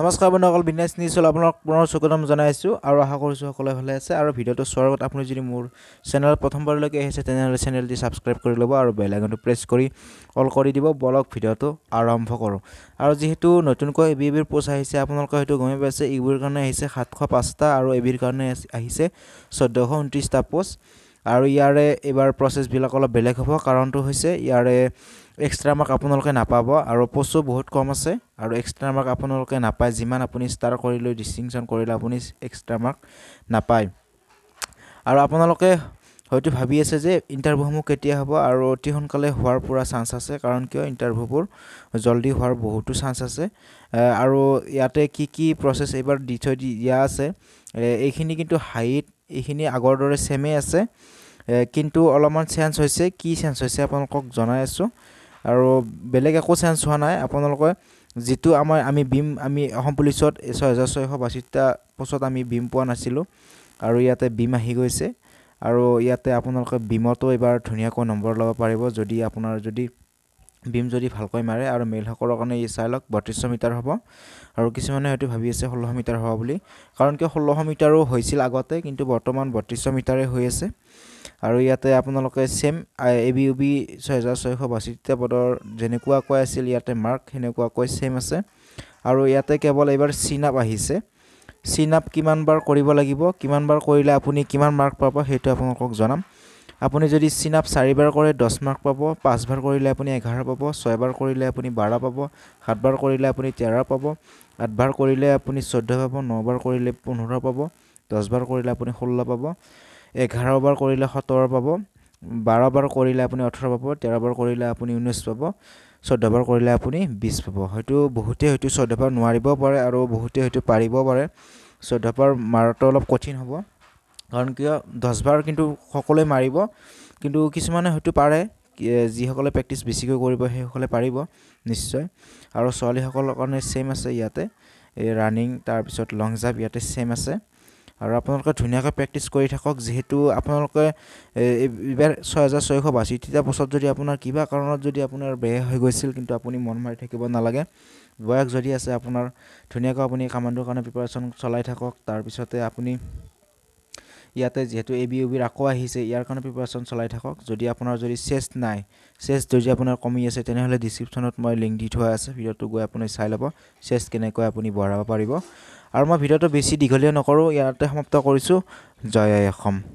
নমস্কাৰ বন্ধুসকল বিনাচ নিউজলৈ আপোনাক পুনৰ স্বাগতম জনাইছোঁ আৰু আশা কৰিছোঁ সকলোৱে ভালে আছে আৰু ভিডিঅ'টো চোৱাৰ আগত আপুনি যদি মোৰ চেনেলত প্ৰথমবাৰলৈকে আহিছে তেনেহ'লে চেনেলটি ছাবস্ক্ৰাইব কৰি ল'ব আৰু বেল আইকনটো প্ৰেছ কৰি অল কৰি দিব বলক ভিডিঅ'টো আৰম্ভ কৰোঁ আৰু যিহেতু নতুনকৈ এ বি বিৰ প'ষ্ট আহিছে আপোনালোকে হয়তো গমেই পাইছে ইবিৰ কাৰণে আহিছে সাতশ পাঁচটা আৰু এ বিৰ কাৰণে আহিছে চৈধ্যশ ঊনত্ৰিছটা প'ষ্ট আৰু ইয়াৰে এইবাৰ প্ৰচেছবিলাক অলপ বেলেগ হ'ব কাৰণটো হৈছে ইয়াৰে এক্সট্ৰা মাৰ্ক আপোনালোকে নাপাব আৰু পচু বহুত কম আছে আৰু এক্সট্ৰা মাৰ্ক আপোনালোকে নাপায় যিমান আপুনি ষ্টাৰ কৰি লৈ ডিষ্টিংশ্যন কৰিলে আপুনি এক্সট্ৰা মাৰ্ক নাপায় আৰু আপোনালোকে হয়তো ভাবি আছে যে ইণ্টাৰভিউসমূহ কেতিয়া হ'ব আৰু অতি সোনকালে হোৱাৰ পূৰা চান্স আছে কাৰণ কিয় ইণ্টাৰভিউবোৰ জলদি হোৱাৰ বহুতো চান্স আছে আৰু ইয়াতে কি কি প্ৰচেছ এইবাৰ দি থৈ দিয়া আছে এইখিনি কিন্তু হাইট এইখিনি আগৰ দৰে চেমেই আছে কিন্তু অলপমান চেঞ্জ হৈছে কি চেঞ্জ হৈছে আপোনালোকক জনাই আছোঁ আৰু বেলেগ একো চেঞ্জ হোৱা নাই আপোনালোকে যিটো আমাৰ আমি বিম আমি অসম পুলিচত ছহেজাৰ ছয়শ বাষষ্ঠিটা পোষ্টত আমি বিম পোৱা নাছিলোঁ আৰু ইয়াতে বিম আহি গৈছে আৰু ইয়াতে আপোনালোকে বিমতো এইবাৰ ধুনীয়াকৈ নম্বৰ ল'ব পাৰিব যদি আপোনাৰ যদি বিম যদি ভালকৈ মাৰে আৰু মেইলসকলৰ কাৰণে এই চাইলক বত্ৰিছশ মিটাৰ হ'ব আৰু কিছুমানে হয়তো ভাবি আছে ষোল্লশ মিটাৰ হ'ব বুলি কাৰণ কিয় ষোল্লশ মিটাৰো হৈছিল আগতে কিন্তু বৰ্তমান বত্ৰিছশ মিটাৰে হৈ আছে আৰু ইয়াতে আপোনালোকে same A B U B ছহেজাৰ ছয়শ বাষষ্ঠি তৃতীয় পদৰ যেনেকুৱাকৈ আছিল ইয়াতে মাৰ্ক সেনেকুৱাকৈ ছেম আছে আৰু ইয়াতে কেৱল এইবাৰ চিন আপ আহিছে চিন আপ কিমানবাৰ কৰিব লাগিব কিমানবাৰ কৰিলে আপুনি কিমান মাৰ্ক পাব সেইটো আপোনালোকক জনাম আপুনি যদি চিন আপ চাৰিবাৰ কৰে দহ মাৰ্ক পাব পাঁচবাৰ কৰিলে আপুনি এঘাৰ পাব ছয়বাৰ কৰিলে আপুনি বাৰ পাব সাতবাৰ কৰিলে আপুনি তেৰ পাব আঠবাৰ কৰিলে আপুনি চৈধ্য পাব নবাৰ কৰিলে পোন্ধৰ পাব দহবাৰ কৰিলে আপুনি ষোল্ল পাব এঘাৰ বাৰ কৰিলে সোতৰ পাব বাৰ বাৰ কৰিলে আপুনি ওঠৰ পাব তেৰবাৰ কৰিলে আপুনি ঊনৈছ পাব চৈধ্যবাৰ কৰিলে আপুনি বিছ পাব হয়তো বহুতে হয়তো চৈধ্যবাৰ নোৱাৰিবও পাৰে আৰু বহুতে হয়তো পাৰিবও পাৰে চৈধ্যবাৰ মাৰাটো অলপ কঠিন হ'ব কাৰণ কিয় দহবাৰ কিন্তু সকলোৱে মাৰিব কিন্তু কিছুমানে হয়তো পাৰে যিসকলে প্ৰেক্টিচ বেছিকৈ কৰিব সেইসকলে পাৰিব নিশ্চয় আৰু ছোৱালীসকলৰ কাৰণে ছেইম আছে ইয়াতে এই ৰানিং তাৰপিছত লং জাম্প ইয়াতে ছেম আছে আৰু আপোনালোকে ধুনীয়াকৈ প্ৰেক্টিছ কৰি থাকক যিহেতু আপোনালোকে এইবাৰ ছয় হাজাৰ ছয়শ বাছি তেতিয়া বছৰত যদি আপোনাৰ কিবা কাৰণত যদি আপোনাৰ বেয়া হৈ গৈছিল কিন্তু আপুনি মন মাৰি থাকিব নালাগে বয়স যদি আছে আপোনাৰ ধুনীয়াকৈ আপুনি কামাণ্ডোৰ কাৰণে প্ৰিপাৰেশ্যন চলাই থাকক তাৰপিছতে আপুনি ইয়াতে যিহেতু এ বি ইউ বিৰ আকৌ আহিছে ইয়াৰ কাৰণে প্ৰিপাৰেশ্যন চলাই থাকক যদি আপোনাৰ যদি চেষ্ট নাই চেষ্ট যদি আপোনাৰ কমি আছে তেনেহ'লে ডিচক্ৰিপশ্যনত মই লিংক দি থোৱা আছে ভিডিঅ'টো গৈ আপুনি চাই ল'ব চেষ্ট কেনেকৈ আপুনি বঢ়াব পাৰিব আৰু মই ভিডিঅ'টো বেছি দীঘলীয়া নকৰোঁ ইয়াতে সমাপ্ত কৰিছোঁ জয় অসম